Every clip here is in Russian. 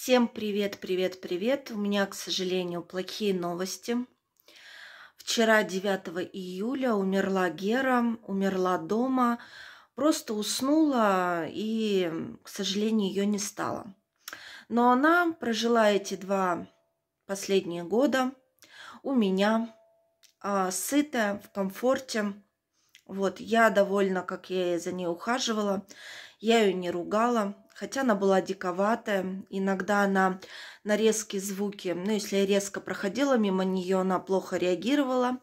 Всем привет, привет, привет. У меня, к сожалению, плохие новости. Вчера, 9 июля, умерла Гера, умерла дома. Просто уснула и, к сожалению, ее не стало. Но она прожила эти два последние года у меня, а, сытая, в комфорте. Вот, я довольна, как я за ней ухаживала. Я ее не ругала, хотя она была диковатая. Иногда она на резкие звуки, ну, если я резко проходила мимо нее, она плохо реагировала.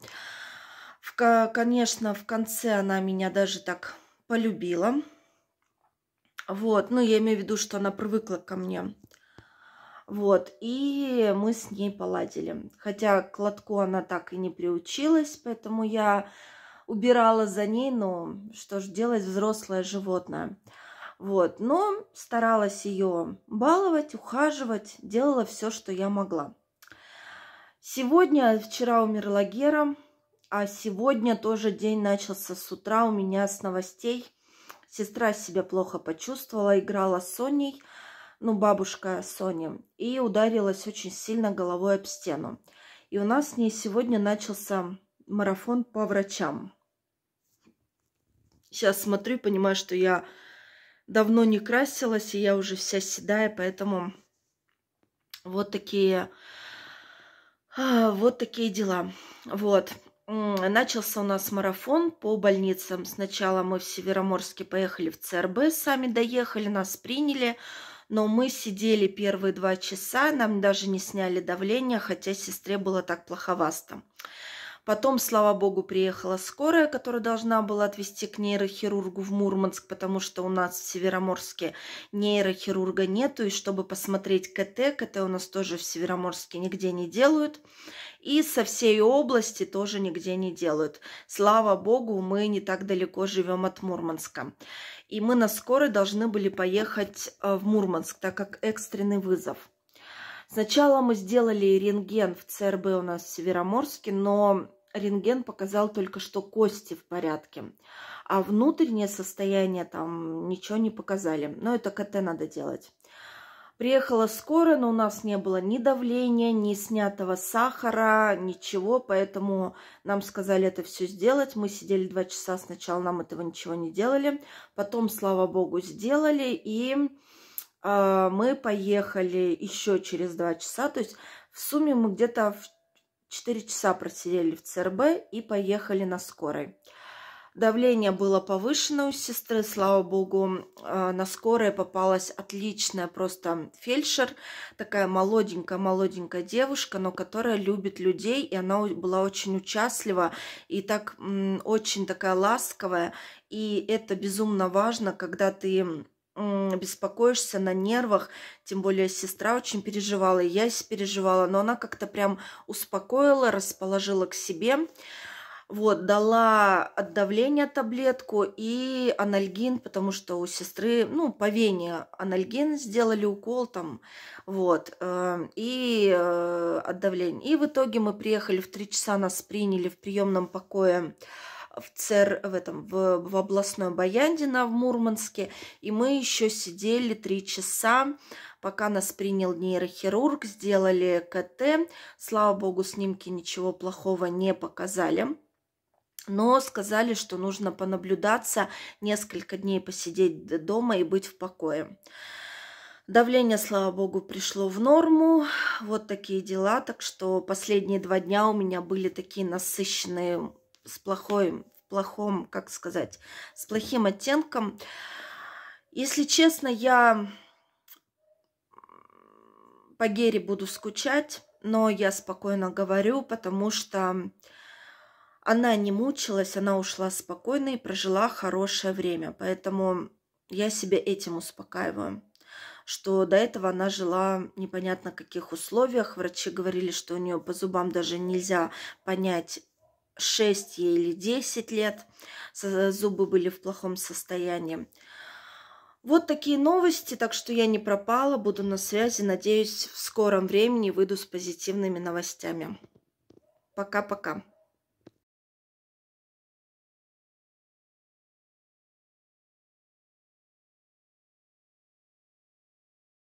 В, конечно, в конце она меня даже так полюбила. Вот, ну, я имею в виду, что она привыкла ко мне. Вот, и мы с ней поладили. Хотя к лотку она так и не приучилась, поэтому я убирала за ней, но что ж делать, взрослое животное. Вот, но старалась ее баловать, ухаживать, делала все, что я могла. Сегодня, вчера умерла Гера, а сегодня тоже день начался с утра у меня с новостей. Сестра себя плохо почувствовала, играла с Соней, ну, бабушка Соня, и ударилась очень сильно головой об стену. И у нас с ней сегодня начался марафон по врачам. Сейчас смотрю и понимаю, что я давно не красилась, и я уже вся седая, поэтому вот такие, а, вот такие дела. Вот. Начался у нас марафон по больницам. Сначала мы в Североморске поехали в ЦРБ, сами доехали, нас приняли. Но мы сидели первые два часа, нам даже не сняли давление, хотя сестре было так плоховасто. Потом, слава богу, приехала скорая, которая должна была отвезти к нейрохирургу в Мурманск, потому что у нас в Североморске нейрохирурга нету, и чтобы посмотреть КТ, КТ у нас тоже в Североморске нигде не делают, и со всей области тоже нигде не делают. Слава богу, мы не так далеко живем от Мурманска. И мы на скорой должны были поехать э, в Мурманск, так как экстренный вызов. Сначала мы сделали рентген в ЦРБ у нас в Североморске, но рентген показал только, что кости в порядке, а внутреннее состояние там ничего не показали. Но это КТ надо делать. Приехала скоро, но у нас не было ни давления, ни снятого сахара, ничего, поэтому нам сказали это все сделать. Мы сидели два часа, сначала нам этого ничего не делали, потом, слава богу, сделали, и э, мы поехали еще через два часа, то есть в сумме мы где-то в 4 часа просидели в ЦРБ и поехали на скорой. Давление было повышено у сестры, слава богу. А, на скорой попалась отличная просто фельдшер, такая молоденькая-молоденькая девушка, но которая любит людей, и она была очень участлива, и так очень такая ласковая. И это безумно важно, когда ты беспокоишься на нервах, тем более сестра очень переживала, и я переживала, но она как-то прям успокоила, расположила к себе, вот, дала от давления таблетку и анальгин, потому что у сестры, ну, по вене анальгин сделали укол там, вот, э, и э, от давления. И в итоге мы приехали в 3 часа, нас приняли в приемном покое, в цер... в этом в, в областной Баяндина в Мурманске, и мы еще сидели три часа, пока нас принял нейрохирург, сделали КТ. Слава богу, снимки ничего плохого не показали. Но сказали, что нужно понаблюдаться, несколько дней посидеть дома и быть в покое. Давление, слава богу, пришло в норму. Вот такие дела. Так что последние два дня у меня были такие насыщенные с плохой, плохом, как сказать, с плохим оттенком. Если честно, я по Гере буду скучать, но я спокойно говорю, потому что она не мучилась, она ушла спокойно и прожила хорошее время. Поэтому я себя этим успокаиваю, что до этого она жила непонятно в каких условиях. Врачи говорили, что у нее по зубам даже нельзя понять, 6 ей или 10 лет. Зубы были в плохом состоянии. Вот такие новости, так что я не пропала, буду на связи. Надеюсь, в скором времени выйду с позитивными новостями. Пока-пока.